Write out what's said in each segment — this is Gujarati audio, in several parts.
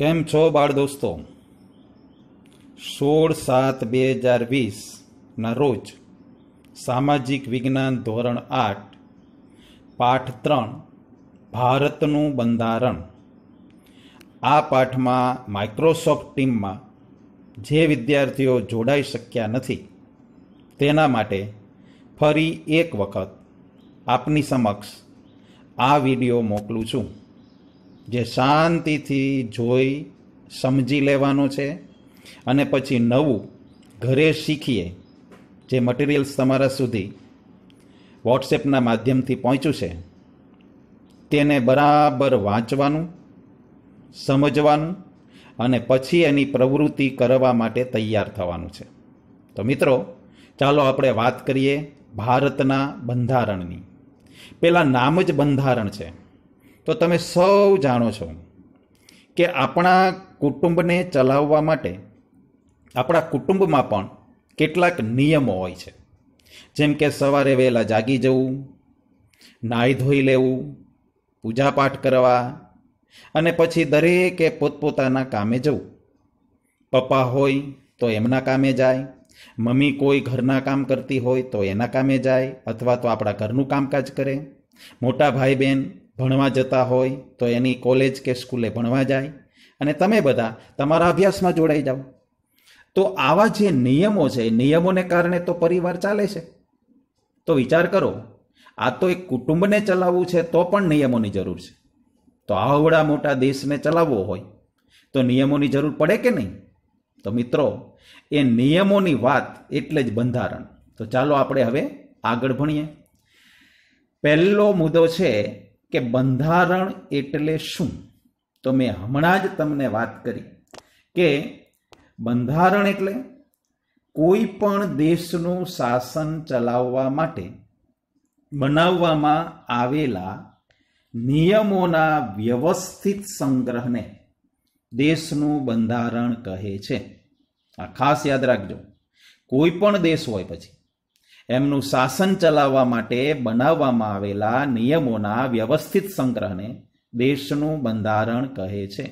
કેમ છો બાળ દોસ્તો સોળ સાત બે હજાર વીસના રોજ સામાજિક વિજ્ઞાન ધોરણ આઠ પાઠ ત્રણ ભારતનું બંધારણ આ પાઠમાં માઇક્રોસોફ્ટ ટીમમાં જે વિદ્યાર્થીઓ જોડાઈ શક્યા નથી તેના માટે ફરી એક વખત આપની સમક્ષ આ વિડીયો મોકલું છું જે શાંતિથી જોઈ સમજી લેવાનું છે અને પછી નવું ઘરે શીખીએ જે મટીરિયલ્સ તમારા સુધી વોટ્સએપના માધ્યમથી પહોંચ્યું છે તેને બરાબર વાંચવાનું સમજવાનું અને પછી એની પ્રવૃત્તિ કરવા માટે તૈયાર થવાનું છે તો મિત્રો ચાલો આપણે વાત કરીએ ભારતના બંધારણની પહેલાં નામ જ બંધારણ છે તો તમે સૌ જાણો છો કે આપણા કુટુંબને ચલાવવા માટે આપણા કુટુંબમાં પણ કેટલાક નિયમો હોય છે જેમ કે સવારે વહેલા જાગી જવું નાહી ધોઈ લેવું પૂજાપાઠ કરવા અને પછી દરેકે પોતપોતાના કામે જવું પપ્પા હોય તો એમના કામે જાય મમ્મી કોઈ ઘરના કામ કરતી હોય તો એના કામે જાય અથવા તો આપણા ઘરનું કામકાજ કરે મોટા ભાઈ બહેન ભણવા જતા હોય તો એની કોલેજ કે સ્કૂલે ભણવા જાય અને તમે બધા તમારા અભ્યાસમાં જોડાઈ જાઓ તો આવા જે નિયમો છે નિયમોને કારણે તો પરિવાર ચાલે છે તો વિચાર કરો આ તો એક કુટુંબને ચલાવવું છે તો પણ નિયમોની જરૂર છે તો આવડા મોટા દેશને ચલાવવો હોય તો નિયમોની જરૂર પડે કે નહીં તો મિત્રો એ નિયમોની વાત એટલે જ બંધારણ તો ચાલો આપણે હવે આગળ ભણીએ પહેલો મુદ્દો છે કે બંધારણ એટલે શું તો મેં હમણાં જ તમને વાત કરી કે બંધારણ એટલે કોઈ પણ દેશનું શાસન ચલાવવા માટે બનાવવામાં આવેલા નિયમોના વ્યવસ્થિત સંગ્રહને દેશનું બંધારણ કહે છે આ ખાસ યાદ રાખજો કોઈ પણ દેશ હોય પછી એમનું શાસન ચલાવવા માટે બનાવવામાં આવેલા નિયમોના વ્યવસ્થિત સંગ્રહને દેશનું બંધારણ કહે છે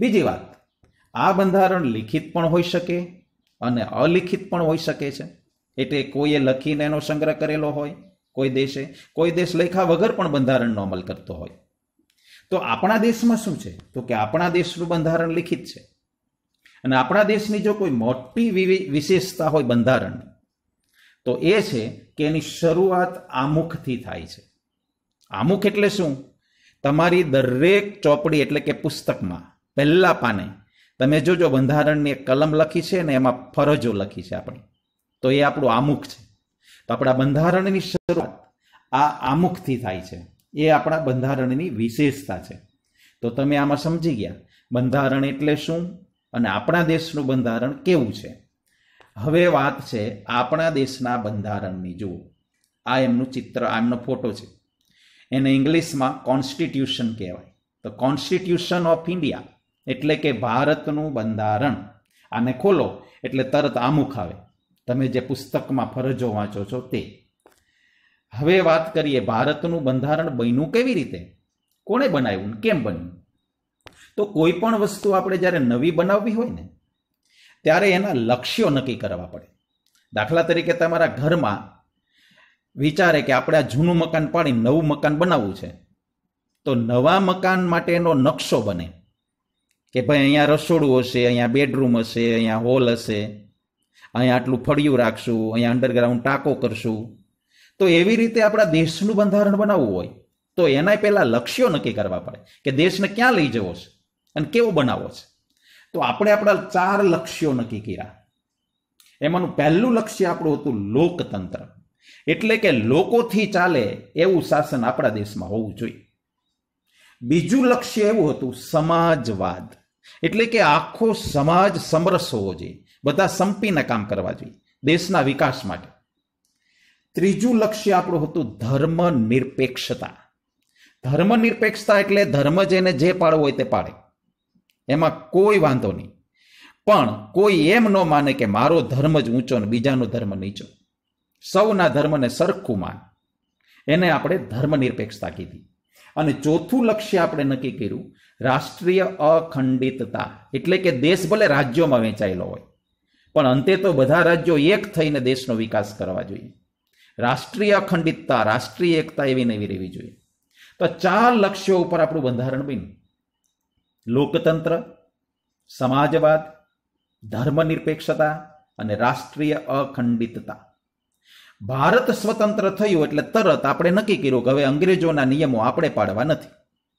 બીજી વાત આ બંધારણ લિખિત પણ હોઈ શકે અને અલિખિત પણ હોઈ શકે છે એટલે કોઈએ લખીને એનો સંગ્રહ કરેલો હોય કોઈ દેશે કોઈ દેશ લેખા વગર પણ બંધારણનો અમલ કરતો હોય તો આપણા દેશમાં શું છે તો કે આપણા દેશનું બંધારણ લિખિત છે અને આપણા દેશની જો કોઈ મોટી વિશેષતા હોય બંધારણ તો એ છે કે એની શરૂઆત આમુખથી થાય છે આમુખ એટલે શું તમારી દરેક ચોપડી એટલે કે પુસ્તકમાં પહેલા પાને તમે જોજો બંધારણની એક કલમ લખી છે ને એમાં ફરજો લખી છે આપણે તો એ આપણું આમુખ છે તો આપણા બંધારણની શરૂઆત આ આમુખથી થાય છે એ આપણા બંધારણની વિશેષતા છે તો તમે આમાં સમજી ગયા બંધારણ એટલે શું અને આપણા દેશનું બંધારણ કેવું છે હવે વાત છે આપણા દેશના બંધારણની જુઓ આ એમનું ચિત્ર આમનો ફોટો છે એને ઇંગ્લિશમાં કોન્સ્ટિટ્યુશન કહેવાય તો કોન્સ્ટિટ્યુશન ઓફ ઇન્ડિયા એટલે કે ભારતનું બંધારણ આને ખોલો એટલે તરત આમુખ આવે તમે જે પુસ્તકમાં ફરજો વાંચો છો તે હવે વાત કરીએ ભારતનું બંધારણ બન્યું કેવી રીતે કોણે બનાવ્યું કેમ બન્યું તો કોઈ પણ વસ્તુ આપણે જ્યારે નવી બનાવવી હોય ને ત્યારે એના લક્ષ્યો નક્કી કરવા પડે દાખલા તરીકે તમારા ઘરમાં વિચારે કે આપણે આ જૂનું મકાન પાડી નવું મકાન બનાવવું છે તો નવા મકાન માટેનો નકશો બને કે ભાઈ અહીંયા રસોડું હશે અહીંયા બેડરૂમ હશે અહીંયા હોલ હશે અહીંયા આટલું ફળિયું રાખશું અહીંયા અંડરગ્રાઉન્ડ ટાંકો કરશું તો એવી રીતે આપણા દેશનું બંધારણ બનાવવું હોય તો એનાય પહેલાં લક્ષ્યો નક્કી કરવા પડે કે દેશને ક્યાં લઈ જવો છે અને કેવો બનાવવો છે તો આપણે આપણા ચાર લક્ષ્યો નક્કી કર્યા એમાંનું પહેલું લક્ષ્ય આપણું હતું લોકતંત્ર એટલે કે લોકોથી ચાલે એવું શાસન આપણા દેશમાં હોવું જોઈએ બીજું લક્ષ્ય એવું હતું સમાજવાદ એટલે કે આખો સમાજ સમરસ હોવો જોઈએ બધા સંપીને કામ કરવા જોઈએ દેશના વિકાસ માટે ત્રીજું લક્ષ્ય આપણું હતું ધર્મ નિરપેક્ષતા ધર્મ નિરપેક્ષતા એટલે ધર્મ જેને જે પાડવો હોય તે પાડે એમાં કોઈ વાંધો નહીં પણ કોઈ એમ ન માને કે મારો ધર્મ જ ઊંચો ને બીજાનો ધર્મ નીચો સૌના ધર્મને સરખું માન એને આપણે ધર્મનિરપેક્ષતા કીધી અને ચોથું લક્ષ્ય આપણે નક્કી કર્યું રાષ્ટ્રીય અખંડિતતા એટલે કે દેશ ભલે રાજ્યોમાં વહેંચાયેલો હોય પણ અંતે તો બધા રાજ્યો એક થઈને દેશનો વિકાસ કરવા જોઈએ રાષ્ટ્રીય અખંડિતતા રાષ્ટ્રીય એકતા એવી નવી રહેવી જોઈએ તો ચાર લક્ષ્યો ઉપર આપણું બંધારણ બન્યું લોકતંત્ર સમાજવાદ ધર્મનિરપેક્ષતા અને રાષ્ટ્રીય અખંડિતતા ભારત સ્વતંત્ર થયું એટલે તરત આપણે નક્કી કર્યું કે હવે અંગ્રેજોના નિયમો આપણે પાડવા નથી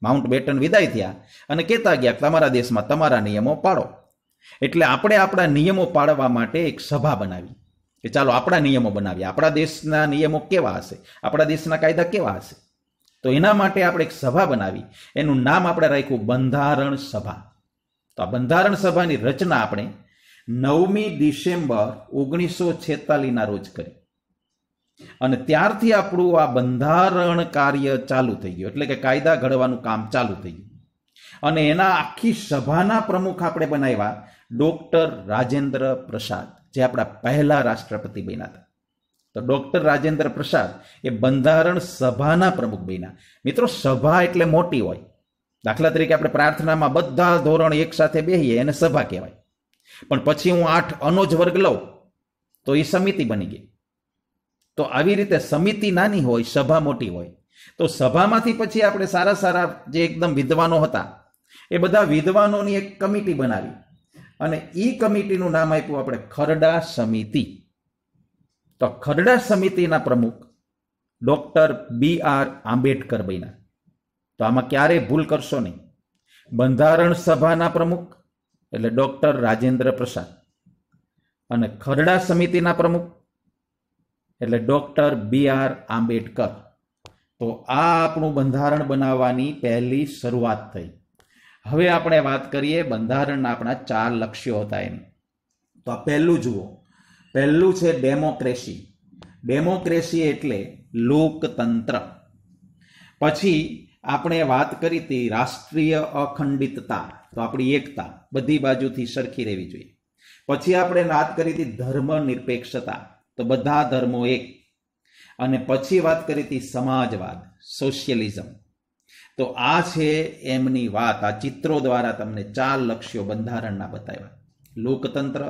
માઉન્ટ બેટન વિદાય થયા અને કહેતા ગયા તમારા દેશમાં તમારા નિયમો પાડો એટલે આપણે આપણા નિયમો પાડવા માટે એક સભા બનાવી કે ચાલો આપણા નિયમો બનાવીએ આપણા દેશના નિયમો કેવા હશે આપણા દેશના કાયદા કેવા હશે તો એના માટે આપણે એક સભા બનાવી એનું નામ આપણે રાખ્યું બંધારણ સભા તો આ બંધારણ સભાની રચના આપણે નવમી ડિસેમ્બર ઓગણીસો છેતાલીસના રોજ કરી અને ત્યારથી આપણું આ બંધારણ કાર્ય ચાલુ થઈ ગયું એટલે કે કાયદા ઘડવાનું કામ ચાલુ થઈ ગયું અને એના આખી સભાના પ્રમુખ આપણે બનાવ્યા ડોક્ટર રાજેન્દ્ર પ્રસાદ જે આપણા પહેલા રાષ્ટ્રપતિ બન્યા હતા તો ડૉક્ટર રાજેન્દ્ર પ્રસાદ એ બંધારણ સભાના પ્રમુખ બન્યા મિત્રો સભા એટલે મોટી હોય દાખલા તરીકે આપણે પ્રાર્થનામાં બધા ધોરણ એક સાથે બેહીએ એને સભા કહેવાય પણ પછી હું આઠ અનોજ વર્ગ લઉં તો એ સમિતિ બની ગઈ તો આવી રીતે સમિતિ નાની હોય સભા મોટી હોય તો સભામાંથી પછી આપણે સારા સારા જે એકદમ વિદ્વાનો હતા એ બધા વિદ્વાનોની એક કમિટી બનાવી અને એ કમિટીનું નામ આપ્યું આપણે ખરડા સમિતિ તો ખરડા સમિતિના પ્રમુખ ડૉક્ટર બી આર આંબેડકર બન્યા તો આમાં ક્યારેય ભૂલ કરશો નહીં બંધારણ સભાના પ્રમુખ એટલે ડૉક્ટર રાજેન્દ્ર પ્રસાદ અને ખરડા સમિતિના પ્રમુખ એટલે ડૉક્ટર બી આર આંબેડકર તો આ આપણું બંધારણ બનાવવાની પહેલી શરૂઆત થઈ હવે આપણે વાત કરીએ બંધારણના આપણા ચાર લક્ષ્યો હતા એમ તો આ પહેલું જુઓ પહેલું છે ડેમોક્રેસી ડેમોક્રેસી એટલે લોકતંત્ર પછી આપણે વાત કરી હતી રાષ્ટ્રીય અખંડિતતા તો આપણી એકતા બધી બાજુથી સરખી રહેવી જોઈએ પછી આપણે વાત કરી હતી ધર્મ નિરપેક્ષતા તો બધા ધર્મો એક અને પછી વાત કરી હતી સમાજવાદ સોશિયલિઝમ તો આ છે એમની વાત આ ચિત્રો દ્વારા તમને ચાર લક્ષ્યો બંધારણના બતાવ્યા લોકતંત્ર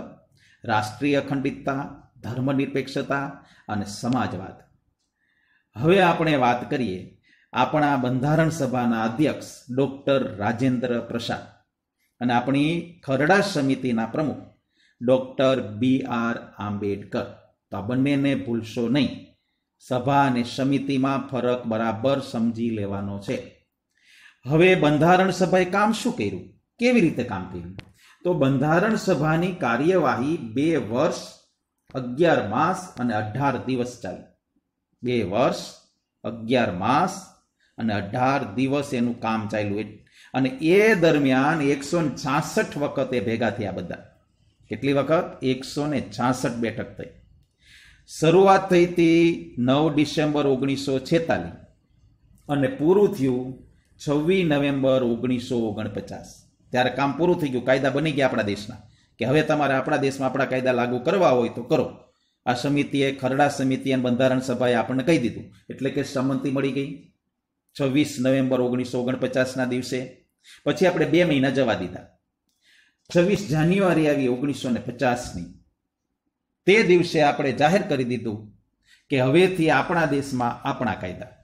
રાષ્ટ્રીય અખંડિતતા ધર્મનિરપેક્ષતા અને સમાજવાદ હવે આપણે વાત કરીએ આપણા બંધારણ સભાના અધ્યક્ષ ડૉક્ટર રાજેન્દ્ર પ્રસાદ અને આપણી ખરડા સમિતિના પ્રમુખ ડૉક્ટર બી આર આંબેડકર તો આ બંનેને ભૂલશો નહીં સભા અને સમિતિમાં ફરક બરાબર સમજી લેવાનો છે હવે બંધારણ સભાએ કામ શું કર્યું કેવી રીતે કામ કર્યું તો બંધારણ સભાની કાર્યવાહી બે વર્ષ અગિયાર માસ અને અઢાર દિવસ ચાલી બે વર્ષ અગિયાર માસ અને અઢાર દિવસ એનું કામ ચાલ્યું અને એ દરમિયાન એકસો છાસઠ વખત એ ભેગા થયા બધા કેટલી વખત એકસો ને છાસઠ બેઠક થઈ શરૂઆત થઈ હતી નવ ડિસેમ્બર ઓગણીસો છેતાલીસ અને પૂરું થયું છવ્વીસ નવેમ્બર ઓગણીસો ઓગણપચાસ ત્યારે કામ પૂરું થઈ ગયું કાયદા બની ગયા આપણા દેશના કે હવે તમારે આપણા દેશમાં આપણા કાયદા લાગુ કરવા હોય તો કરો આ સમિતિએ ખરડા સમિતિ અને બંધારણ સભાએ આપણને કહી દીધું એટલે કે સંમતિ મળી ગઈ છવ્વીસ નવેમ્બર ઓગણીસો ઓગણપચાસના દિવસે પછી આપણે બે મહિના જવા દીધા છવ્વીસ જાન્યુઆરી આવી ઓગણીસો ને પચાસની તે દિવસે આપણે જાહેર કરી દીધું કે હવેથી આપણા દેશમાં આપણા કાયદા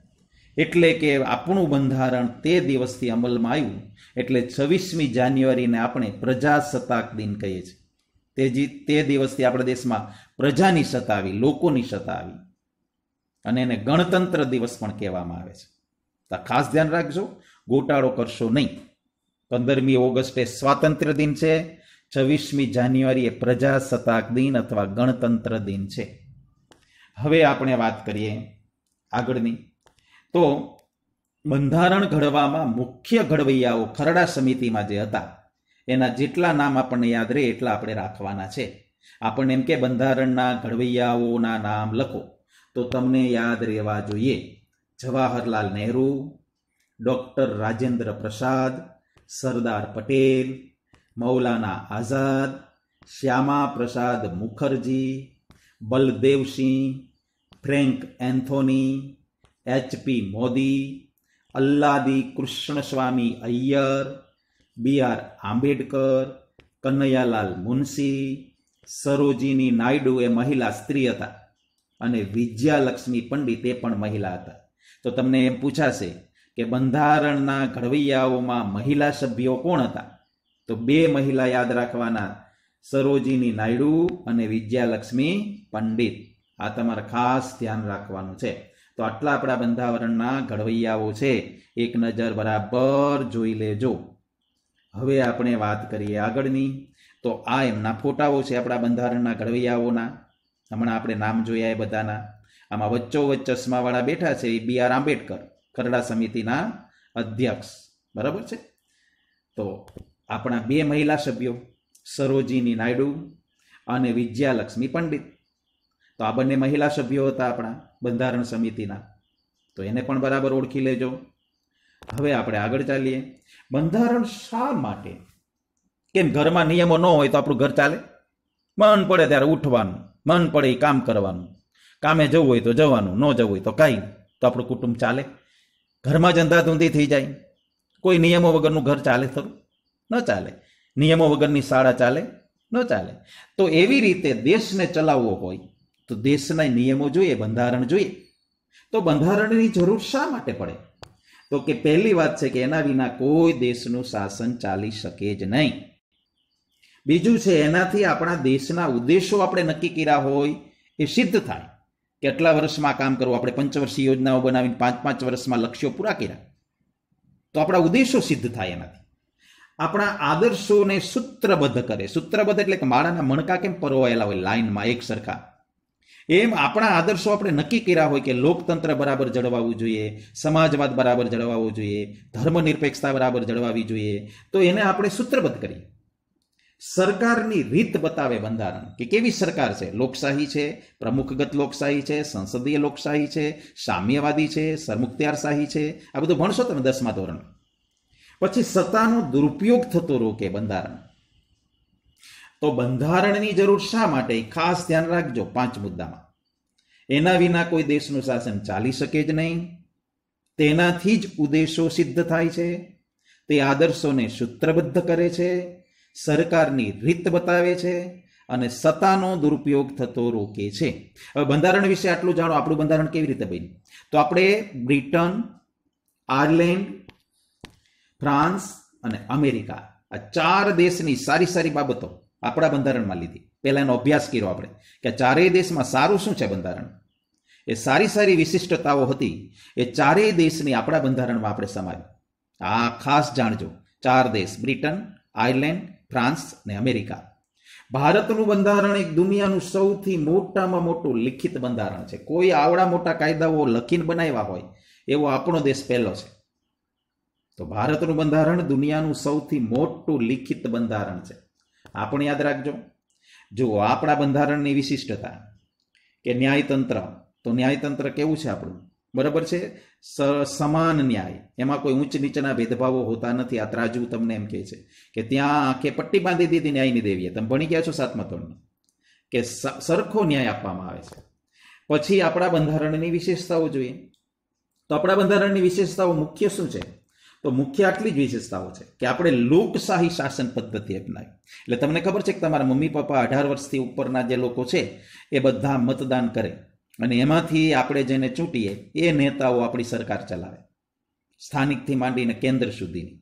એટલે કે આપણું બંધારણ તે દિવસથી અમલમાં આવ્યું એટલે છવ્વીસમી જાન્યુઆરીને આપણે પ્રજાસત્તાક દિન કહીએ છીએ તે જી તે દિવસથી આપણા દેશમાં પ્રજાની સત્તા આવી લોકોની સત્તા આવી અને એને ગણતંત્ર દિવસ પણ કહેવામાં આવે છે તો ખાસ ધ્યાન રાખજો ગોટાળો કરશો નહીં પંદરમી ઓગસ્ટે સ્વાતંત્ર્ય દિન છે છવ્વીસમી જાન્યુઆરી એ પ્રજાસત્તાક દિન અથવા ગણતંત્ર દિન છે હવે આપણે વાત કરીએ આગળની તો બંધારણ ઘડવામાં મુખ્ય ઘડવૈયાઓ ખરડા સમિતિમાં જે હતા એના જેટલા નામ આપણને યાદ રહે એટલા આપણે રાખવાના છે આપણને એમ કે બંધારણના ઘડવૈયાઓના નામ લખો તો તમને યાદ રહેવા જોઈએ જવાહરલાલ નહેરુ ડૉક્ટર રાજેન્દ્ર પ્રસાદ સરદાર Patel Maulana Azad Shyama Prasad Mukherjee Baldev Singh Frank Anthony H P Modi Alladi Krishnaswami Ayyar B R Ambedkar Kanaiyalal Munshi Sarojini Naidu એ મહિલા સ્ત્રી હતા અને વિજયાલક્ષ્મી પંડિત એ પણ મહિલા હતા તો તમને એમ પૂછાશે કે બંધારણના ઘડવૈયાઓમાં મહિલા સભ્યો કોણ હતા તો બે મહિલા યાદ રાખવાના સરોજીની નાયડુ અને વિજયાલક્ષ્મી પંડિત આ તમારે ખાસ ધ્યાન રાખવાનું છે તો આટલા આપણા બંધાવરણના ઘડવૈયાઓ છે એક નજર બરાબર જોઈ લેજો હવે આપણે વાત કરીએ આગળની તો આ એમના ફોટાઓ છે આપણા બંધારણના ઘડવૈયાઓના હમણાં આપણે નામ જોયા એ બધાના આમાં વચ્ચો વચ્ચ ચશ્માવાળા બેઠા છે એ બી આર આંબેડકર કરડા સમિતિના અધ્યક્ષ બરાબર છે તો આપણા બે મહિલા સભ્યો સરોજીની નાયડુ અને વિજયાલક્ષ્મી પંડિત તો આ બંને મહિલા સભ્યો હતા આપણા બંધારણ સમિતિના તો એને પણ બરાબર ઓળખી લેજો હવે આપણે આગળ ચાલીએ બંધારણ શા માટે કેમ ઘરમાં નિયમો ન હોય તો આપણું ઘર ચાલે મન પડે ત્યારે ઉઠવાનું મન પડે એ કામ કરવાનું કામે જવું હોય તો જવાનું ન જવું હોય તો કાંઈ તો આપણું કુટુંબ ચાલે ઘરમાં જ થઈ જાય કોઈ નિયમો વગરનું ઘર ચાલે ખરું ન ચાલે નિયમો વગરની શાળા ચાલે ન ચાલે તો એવી રીતે દેશને ચલાવવો હોય તો દેશના નિયમો જોઈએ બંધારણ જોઈએ તો બંધારણની જરૂર શા માટે પડે તો કે પહેલી વાત છે કે એના વિના કોઈ દેશનું શાસન ચાલી શકે જ નહીં બીજું છે એનાથી આપણા દેશના ઉદ્દેશો આપણે નક્કી કર્યા હોય એ સિદ્ધ થાય કેટલા વર્ષમાં કામ કરવું આપણે પંચવર્ષીય યોજનાઓ બનાવીને પાંચ પાંચ વર્ષમાં લક્ષ્યો પૂરા કર્યા તો આપણા ઉદ્દેશો સિદ્ધ થાય એનાથી આપણા આદર્શોને સૂત્રબદ્ધ કરે સૂત્રબદ્ધ એટલે કે માળાના મણકા કેમ પરોવાયેલા હોય લાઇનમાં એક સરખા એમ આપણા આદર્શો આપણે નક્કી કર્યા હોય કે લોકતંત્ર બરાબર જળવાવું જોઈએ સમાજવાદ બરાબર જળવાવો જોઈએ ધર્મનિરપેક્ષતા બરાબર જળવાવી જોઈએ તો એને આપણે સૂત્રબદ્ધ કરીએ સરકારની રીત બતાવે બંધારણ કે કેવી સરકાર છે લોકશાહી છે પ્રમુખગત લોકશાહી છે સંસદીય લોકશાહી છે સામ્યવાદી છે સરમુખત્યારશાહી છે આ બધું ભણશો તમે દસમા ધોરણ પછી સત્તાનો દુરુપયોગ થતો રોકે બંધારણ તો બંધારણની જરૂર શા માટે ખાસ ધ્યાન રાખજો પાંચ મુદ્દામાં એના વિના કોઈ દેશનું શાસન ચાલી શકે જ નહીં તેનાથી જ ઉદ્દેશો સિદ્ધ થાય છે તે આદર્શોને સૂત્રબદ્ધ કરે છે સરકારની રીત બતાવે છે અને સત્તાનો દુરુપયોગ થતો રોકે છે હવે બંધારણ વિશે આટલું જાણો આપણું બંધારણ કેવી રીતે બન્યું તો આપણે બ્રિટન આયર્લેન્ડ ફ્રાન્સ અને અમેરિકા આ ચાર દેશની સારી સારી બાબતો આપણા બંધારણમાં લીધી પહેલાં એનો અભ્યાસ કર્યો આપણે કે ચારેય દેશમાં સારું શું છે બંધારણ એ સારી સારી વિશિષ્ટતાઓ હતી એ ચારેય દેશની આપણા બંધારણમાં આપણે સમાવી આ ખાસ જાણજો ચાર દેશ બ્રિટન આયર્લેન્ડ ફ્રાન્સ અને અમેરિકા ભારતનું બંધારણ એક દુનિયાનું સૌથી મોટામાં મોટું લિખિત બંધારણ છે કોઈ આવડા મોટા કાયદાઓ લખીને બનાવ્યા હોય એવો આપણો દેશ પહેલો છે તો ભારતનું બંધારણ દુનિયાનું સૌથી મોટું લિખિત બંધારણ છે આ પણ યાદ રાખજો જુઓ આપણા બંધારણની વિશિષ્ટતા કે ન્યાયતંત્ર તો ન્યાયતંત્ર કેવું છે આપણું બરાબર છે સમાન ન્યાય એમાં કોઈ ઊંચ નીચના ભેદભાવો હોતા નથી આ ત્રાજુ તમને એમ કહે છે કે ત્યાં આંખે પટ્ટી બાંધી દીધી ન્યાયની દેવીએ તમે ભણી ગયા છો સાતમા ધોરણમાં કે સરખો ન્યાય આપવામાં આવે છે પછી આપણા બંધારણની વિશેષતાઓ જોઈએ તો આપણા બંધારણની વિશેષતાઓ મુખ્ય શું છે તો મુખ્ય આટલી જ વિશેષતાઓ છે કે આપણે લોકશાહી શાસન પદ્ધતિ અપનાવી એટલે તમને ખબર છે કે તમારા મમ્મી પપ્પા અઢાર વર્ષથી ઉપરના જે લોકો છે એ બધા મતદાન કરે અને એમાંથી આપણે જેને ચૂંટીએ એ નેતાઓ આપણી સરકાર ચલાવે સ્થાનિકથી માંડીને કેન્દ્ર સુધીની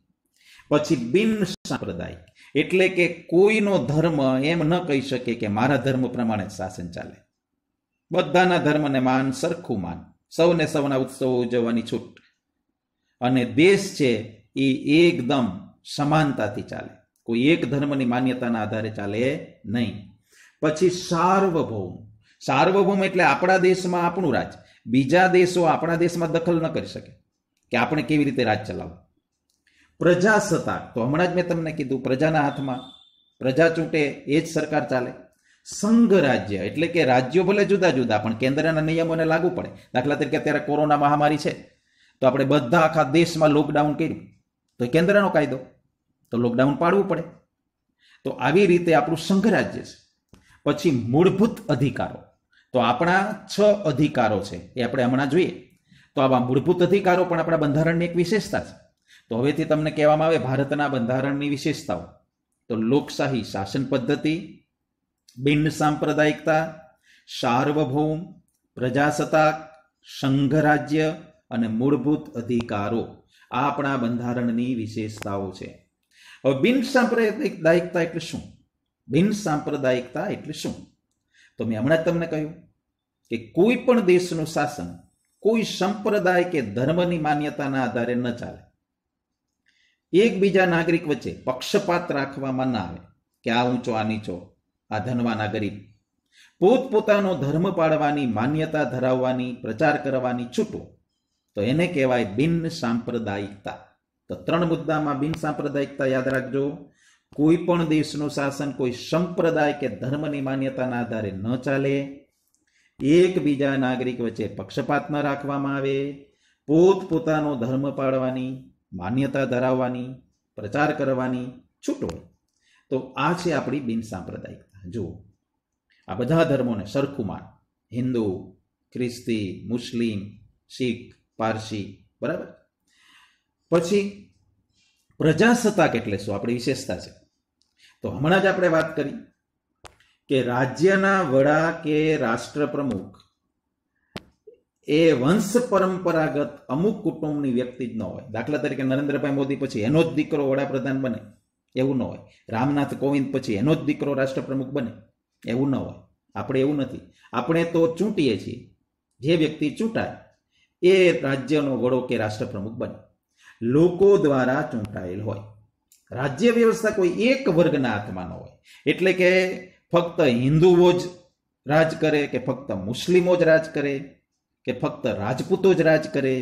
પછી બિન સાંપ્રદાયિક એટલે કે કોઈનો ધર્મ એમ ન કહી શકે કે મારા ધર્મ પ્રમાણે જ શાસન ચાલે બધાના ધર્મને માન સરખું માન સૌને સૌના ઉત્સવો ઉજવવાની છૂટ અને દેશ છે એ એકદમ સમાનતાથી ચાલે કોઈ એક ધર્મની માન્યતાના આધારે ચાલે નહીં પછી સાર્વભૌમ સાર્વભૌમ એટલે આપણા દેશમાં આપણું રાજ બીજા દેશો આપણા દેશમાં દખલ ન કરી શકે કે આપણે કેવી રીતે રાજ ચલાવવું પ્રજાસત્તાક તો હમણાં જ મેં તમને કીધું પ્રજાના હાથમાં પ્રજા ચૂંટે એ જ સરકાર ચાલે સંઘ રાજ્ય એટલે કે રાજ્યો ભલે જુદા જુદા પણ કેન્દ્રના નિયમોને લાગુ પડે દાખલા તરીકે અત્યારે કોરોના મહામારી છે તો આપણે બધા આખા દેશમાં લોકડાઉન કર્યું તો કેન્દ્રનો કાયદો તો લોકડાઉન પાડવું પડે તો આવી રીતે આપણું સંઘરાજ્ય છે પછી મૂળભૂત અધિકારો તો આપણા છ અધિકારો છે એ આપણે હમણાં જોઈએ તો આવા મૂળભૂત અધિકારો પણ આપણા બંધારણની એક વિશેષતા છે તો હવેથી તમને કહેવામાં આવે ભારતના બંધારણની વિશેષતાઓ તો લોકશાહી શાસન પદ્ધતિ બિન સાંપ્રદાયિકતા સાર્વભૌમ પ્રજાસત્તાક સંઘરાજ્ય અને મૂળભૂત અધિકારો આ આપણા બંધારણની વિશેષતાઓ છે હવે બિન સાંપ્રદાયિકતા એટલે શું બિન સાંપ્રદાયિકતા એટલે શું તો મેં હમણાં તમને કહ્યું કે કોઈ પણ દેશનું શાસન કોઈ સંપ્રદાય કે ધર્મની માન્યતાના આધારે ન ચાલે એકબીજા નાગરિક વચ્ચે પક્ષપાત રાખવામાં ના આવે કે આ ઊંચો આ નીચો આ ધનવાન આ ગરીબ પોતપોતાનો ધર્મ પાળવાની માન્યતા ધરાવવાની પ્રચાર કરવાની છૂટો તો એને કહેવાય બિન સાંપ્રદાયિકતા તો ત્રણ મુદ્દામાં બિન સાંપ્રદાયિકતા યાદ રાખજો કોઈ પણ દેશનું શાસન કોઈ સંપ્રદાય કે ધર્મની માન્યતાના આધારે ન ચાલે એકબીજા નાગરિક વચ્ચે પક્ષપાત ન રાખવામાં આવે પોતપોતાનો ધર્મ પાળવાની માન્યતા ધરાવવાની પ્રચાર કરવાની છૂટો તો આ છે આપણી બિન સાંપ્રદાયિકતા જુઓ આ બધા ધર્મોને સરખું માન હિન્દુ ખ્રિસ્તી મુસ્લિમ શીખ પારસી બરાબર પછી પ્રજાસત્તાક એટલે શું આપણી વિશેષતા છે તો હમણાં જ આપણે વાત કરી કે રાજ્યના વડા કે રાષ્ટ્રપ્રમુખ એ વંશ પરંપરાગત અમુક કુટુંબની વ્યક્તિ જ ન હોય દાખલા તરીકે નરેન્દ્રભાઈ મોદી પછી એનો જ દીકરો વડાપ્રધાન બને એવું ન હોય રામનાથ કોવિંદ પછી એનો જ દીકરો રાષ્ટ્રપ્રમુખ બને એવું ન હોય આપણે એવું નથી આપણે તો ચૂંટીએ છીએ જે વ્યક્તિ ચૂંટાય એ રાજ્યનો વડો કે રાષ્ટ્રપ્રમુખ બને લોકો દ્વારા ચૂંટાયેલ હોય રાજ્ય વ્યવસ્થા કોઈ એક વર્ગના હાથમાં ન હોય એટલે કે ફક્ત હિન્દુઓ જ રાજ કરે કે ફક્ત મુસ્લિમો જ રાજ કરે કે ફક્ત રાજપૂતો જ રાજ કરે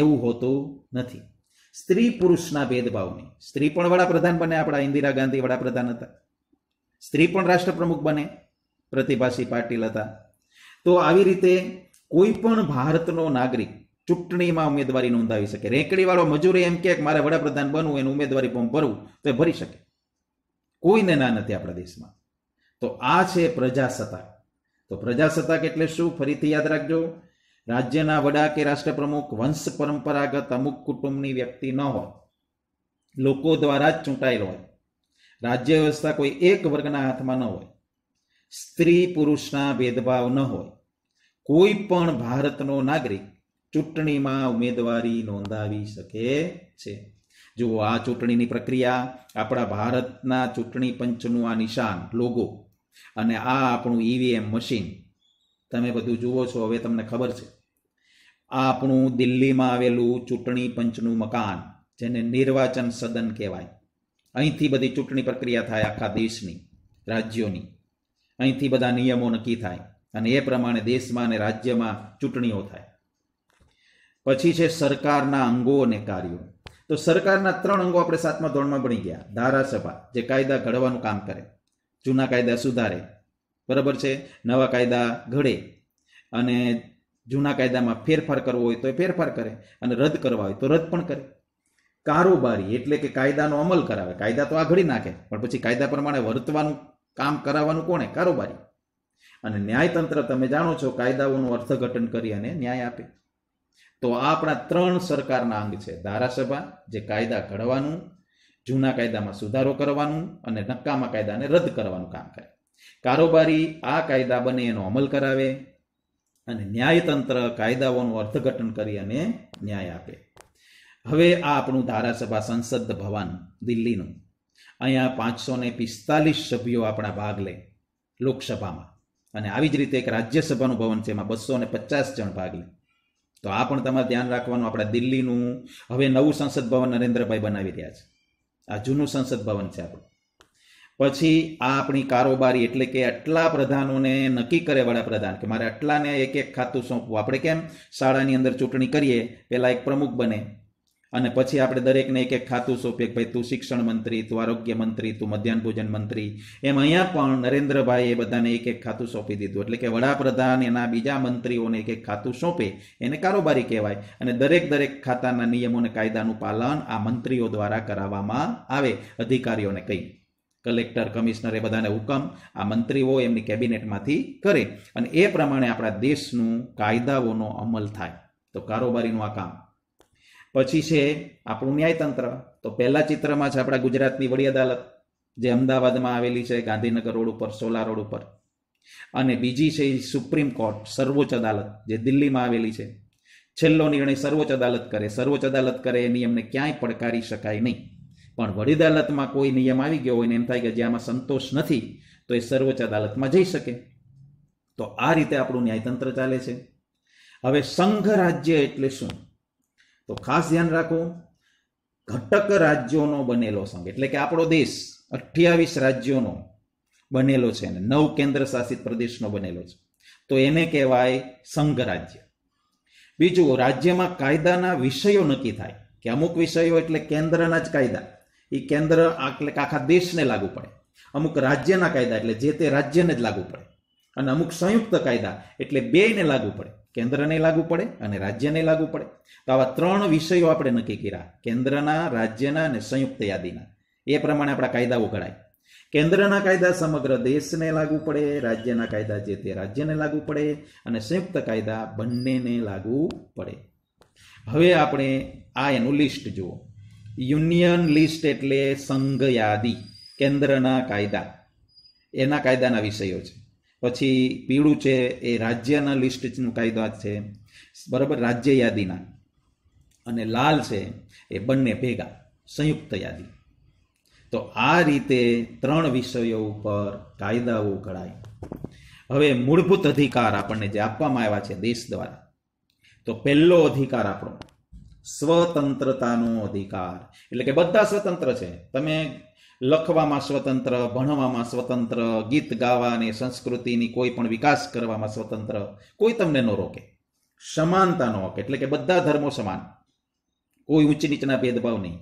એવું હોતું નથી સ્ત્રી પુરુષના ભેદભાવની સ્ત્રી પણ વડાપ્રધાન બને આપણા ઇન્દિરા ગાંધી વડાપ્રધાન હતા સ્ત્રી પણ રાષ્ટ્રપ્રમુખ બને પ્રતિભાસી પાટીલ હતા તો આવી રીતે કોઈ પણ ભારતનો નાગરિક ચૂંટણીમાં ઉમેદવારી નોંધાવી શકે રેકડીવાળો મજૂર એમ કે મારે વડાપ્રધાન બનવું એનું ઉમેદવારી ફોર્મ ભરવું તો એ ભરી શકે કોઈને ના નથી આપણા દેશમાં તો આ છે પ્રજાસત્તાક તો પ્રજાસત્તાક એટલે શું ફરીથી યાદ રાખજો રાજ્યના વડા કે રાષ્ટ્રપ્રમુખ વંશ પરંપરાગત અમુક કુટુંબની વ્યક્તિ ન હોય લોકો દ્વારા જ ચૂંટાયેલો હોય રાજ્ય વ્યવસ્થા કોઈ એક વર્ગના હાથમાં ન હોય સ્ત્રી પુરુષના ભેદભાવ ન હોય કોઈ પણ ભારતનો નાગરિક ચૂંટણીમાં ઉમેદવારી નોંધાવી શકે છે જુઓ આ ચૂંટણીની પ્રક્રિયા આપણા ભારતના ચૂંટણી પંચનું આ નિશાન લોગો અને આ આપણું ઈવીએમ મશીન તમે બધું જુઓ છો હવે તમને ખબર છે આ આપણું દિલ્હીમાં આવેલું ચૂંટણી પંચનું મકાન જેને નિર્વાચન સદન કહેવાય અહીંથી બધી ચૂંટણી પ્રક્રિયા થાય આખા દેશની રાજ્યોની અહીંથી બધા નિયમો નક્કી થાય અને એ પ્રમાણે દેશમાં અને રાજ્યમાં ચૂંટણીઓ થાય પછી છે સરકારના અંગો અને કાર્યો તો સરકારના ત્રણ અંગો આપણે સાતમા ધોરણમાં ભણી ગયા ધારાસભા જે કાયદા ઘડવાનું કામ કરે જૂના કાયદા સુધારે બરાબર છે નવા કાયદા ઘડે અને જૂના કાયદામાં ફેરફાર કરવો હોય તો એ ફેરફાર કરે અને રદ કરવા હોય તો રદ પણ કરે કારોબારી એટલે કે કાયદાનો અમલ કરાવે કાયદા તો આ ઘડી નાખે પણ પછી કાયદા પ્રમાણે વર્તવાનું કામ કરાવવાનું કોણે કારોબારી અને ન્યાયતંત્ર તમે જાણો છો કાયદાઓનું અર્થઘટન કરી અને ન્યાય આપે તો આ આપણા ત્રણ સરકારના અંગ છે ધારાસભા જે કાયદા ઘડવાનું જૂના કાયદામાં સુધારો કરવાનું અને નક્કામાં કાયદાને રદ કરવાનું કામ કરે કારોબારી આ કાયદા બને એનો અમલ કરાવે અને ન્યાયતંત્ર કાયદાઓનું અર્થઘટન કરી અને ન્યાય આપે હવે આ આપણું ધારાસભા સંસદ ભવન દિલ્હીનું અહીંયા પાંચસો ને પિસ્તાલીસ સભ્યો આપણા ભાગ લે લોકસભામાં અને આવી જ રીતે એક રાજ્યસભાનું ભવન છે એમાં બસો ને પચાસ જણ ભાગ લે તો આ પણ તમારે ધ્યાન રાખવાનું આપણા દિલ્હીનું હવે નવું સંસદ ભવન નરેન્દ્રભાઈ બનાવી રહ્યા છે આ જૂનું સંસદ ભવન છે આપણું પછી આ આપણી કારોબારી એટલે કે આટલા પ્રધાનોને નક્કી કરે વડાપ્રધાન કે મારે આટલાને એક એક ખાતું સોંપવું આપણે કેમ શાળાની અંદર ચૂંટણી કરીએ પહેલાં એક પ્રમુખ બને અને પછી આપણે દરેકને એક એક ખાતું સોંપીએ કે ભાઈ તું શિક્ષણ મંત્રી તું આરોગ્ય મંત્રી તું મધ્યાહન ભોજન મંત્રી એમ અહીંયા પણ નરેન્દ્રભાઈ એ બધાને એક એક ખાતું સોંપી દીધું એટલે કે વડાપ્રધાન એના બીજા મંત્રીઓને એક એક ખાતું સોંપે એને કારોબારી કહેવાય અને દરેક દરેક ખાતાના નિયમો અને કાયદાનું પાલન આ મંત્રીઓ દ્વારા કરાવવામાં આવે અધિકારીઓને કહી કલેક્ટર કમિશનર એ બધાને હુકમ આ મંત્રીઓ એમની કેબિનેટમાંથી કરે અને એ પ્રમાણે આપણા દેશનું કાયદાઓનો અમલ થાય તો કારોબારીનું આ કામ પછી છે આપણું ન્યાયતંત્ર તો પહેલા ચિત્રમાં છે આપણા ગુજરાતની વડી અદાલત જે અમદાવાદમાં આવેલી છે ગાંધીનગર રોડ ઉપર સોલા રોડ ઉપર અને બીજી છે સુપ્રીમ કોર્ટ સર્વોચ્ચ અદાલત જે દિલ્હીમાં આવેલી છે છેલ્લો નિર્ણય સર્વોચ્ચ અદાલત કરે સર્વોચ્ચ અદાલત કરે એ નિયમને ક્યાંય પડકારી શકાય નહીં પણ વડી અદાલતમાં કોઈ નિયમ આવી ગયો હોય ને એમ થાય કે જ્યાંમાં સંતોષ નથી તો એ સર્વોચ્ચ અદાલતમાં જઈ શકે તો આ રીતે આપણું ન્યાયતંત્ર ચાલે છે હવે સંઘ રાજ્ય એટલે શું તો ખાસ ધ્યાન રાખો ઘટક રાજ્યોનો બનેલો સંઘ એટલે કે આપણો દેશ અઠ્યાવીસ રાજ્યોનો બનેલો છે અને નવ કેન્દ્ર શાસિત પ્રદેશનો બનેલો છે તો એને કહેવાય સંઘ રાજ્ય બીજું રાજ્યમાં કાયદાના વિષયો નક્કી થાય કે અમુક વિષયો એટલે કેન્દ્રના જ કાયદા એ કેન્દ્ર એટલે આખા દેશને લાગુ પડે અમુક રાજ્યના કાયદા એટલે જે તે રાજ્યને જ લાગુ પડે અને અમુક સંયુક્ત કાયદા એટલે બેને લાગુ પડે કેન્દ્રને લાગુ પડે અને રાજ્યને લાગુ પડે તો આવા ત્રણ વિષયો આપણે નક્કી કર્યા કેન્દ્રના રાજ્યના અને સંયુક્ત યાદીના એ પ્રમાણે આપણા કાયદાઓ ઘડાય કેન્દ્રના કાયદા સમગ્ર દેશને લાગુ પડે રાજ્યના કાયદા જે તે રાજ્યને લાગુ પડે અને સંયુક્ત કાયદા બંનેને લાગુ પડે હવે આપણે આ એનું લિસ્ટ જુઓ યુનિયન લિસ્ટ એટલે સંઘ યાદી કેન્દ્રના કાયદા એના કાયદાના વિષયો છે પછી પીળું છે એ રાજ્યના લિસ્ટનું કાયદા છે બરાબર રાજ્ય યાદીના અને લાલ છે એ બંને ભેગા સંયુક્ત યાદી તો આ રીતે ત્રણ વિષયો ઉપર કાયદાઓ ઘડાય હવે મૂળભૂત અધિકાર આપણને જે આપવામાં આવ્યા છે દેશ દ્વારા તો પહેલો અધિકાર આપણો સ્વતંત્રતાનો અધિકાર એટલે કે બધા સ્વતંત્ર છે તમે લખવામાં સ્વતંત્ર ભણવામાં સ્વતંત્ર ગીત ગાવાની સંસ્કૃતિની કોઈ પણ વિકાસ કરવામાં સ્વતંત્ર કોઈ તમને ન રોકે સમાનતા સમાનતાનો હક એટલે કે બધા ધર્મો સમાન કોઈ ઊંચ નીચના ભેદભાવ નહીં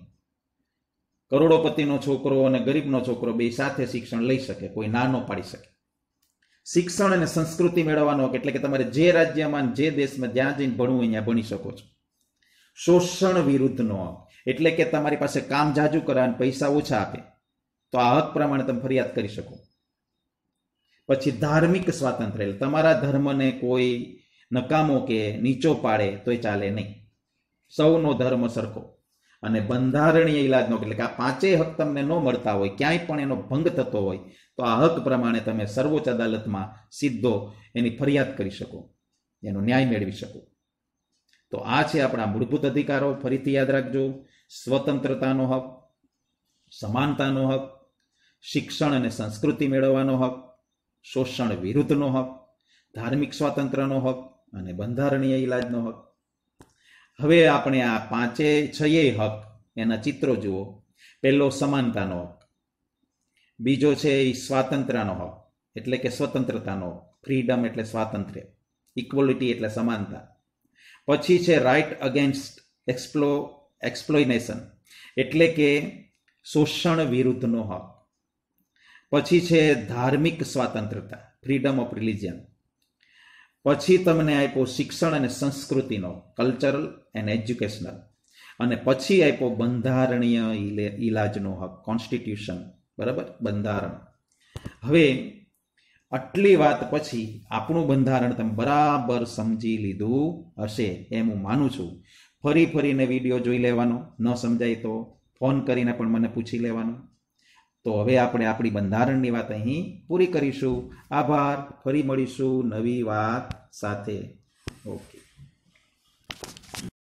કરોડોપતિનો છોકરો અને ગરીબનો છોકરો બે સાથે શિક્ષણ લઈ શકે કોઈ નાનો પાડી શકે શિક્ષણ અને સંસ્કૃતિ મેળવવાનો હક એટલે કે તમારે જે રાજ્યમાં જે દેશમાં જ્યાં જઈને ભણવું ત્યાં ભણી શકો છો શોષણ વિરુદ્ધનો હક એટલે કે તમારી પાસે કામ જાજુ કરે અને પૈસા ઓછા આપે તો આ હક પ્રમાણે તમે ફરિયાદ કરી શકો પછી ધાર્મિક સ્વાતંત્ર્ય તમારા ધર્મને કોઈ નકામો કે નીચો પાડે તો એ ચાલે નહીં સૌનો ધર્મ સરખો અને બંધારણીય ઇલાજનો એટલે કે આ પાંચેય હક તમને ન મળતા હોય ક્યાંય પણ એનો ભંગ થતો હોય તો આ હક પ્રમાણે તમે સર્વોચ્ચ અદાલતમાં સીધો એની ફરિયાદ કરી શકો એનો ન્યાય મેળવી શકો તો આ છે આપણા મૂળભૂત અધિકારો ફરીથી યાદ રાખજો સ્વતંત્રતાનો હક સમાનતાનો હક શિક્ષણ અને સંસ્કૃતિ મેળવવાનો હક શોષણ વિરુદ્ધનો હક ધાર્મિક સ્વાતંત્ર્યનો હક અને બંધારણીય ઇલાજનો હક હવે આપણે આ પાંચે છયે હક એના ચિત્રો જુઓ પહેલો સમાનતાનો હક બીજો છે એ સ્વાતંત્ર્યનો હક એટલે કે સ્વતંત્રતાનો ફ્રીડમ એટલે સ્વાતંત્ર્ય ઇક્વલિટી એટલે સમાનતા પછી છે રાઇટ અગેન્સ્ટ એક્સપ્લો એક્સપ્લોઇનેશન એટલે કે શોષણ વિરુદ્ધનો હક પછી છે ધાર્મિક સ્વાતંત્રતા ફ્રીડમ ઓફ રિલિજિયન પછી તમને આપ્યો શિક્ષણ અને સંસ્કૃતિનો કલ્ચરલ એન્ડ એજ્યુકેશનલ અને પછી આપ્યો બંધારણીય ઇલાજનો હક કોન્સ્ટિટ્યુશન બરાબર બંધારણ હવે આટલી વાત પછી આપણું બંધારણ તમે બરાબર સમજી લીધું હશે એમ હું માનું છું ફરી ફરીને વિડીયો જોઈ લેવાનો ન સમજાય તો ફોન કરીને પણ મને પૂછી લેવાનો તો હવે આપણે આપણી બંધારણની વાત અહીં પૂરી કરીશું આભાર ફરી મળીશું નવી વાત સાથે ઓકે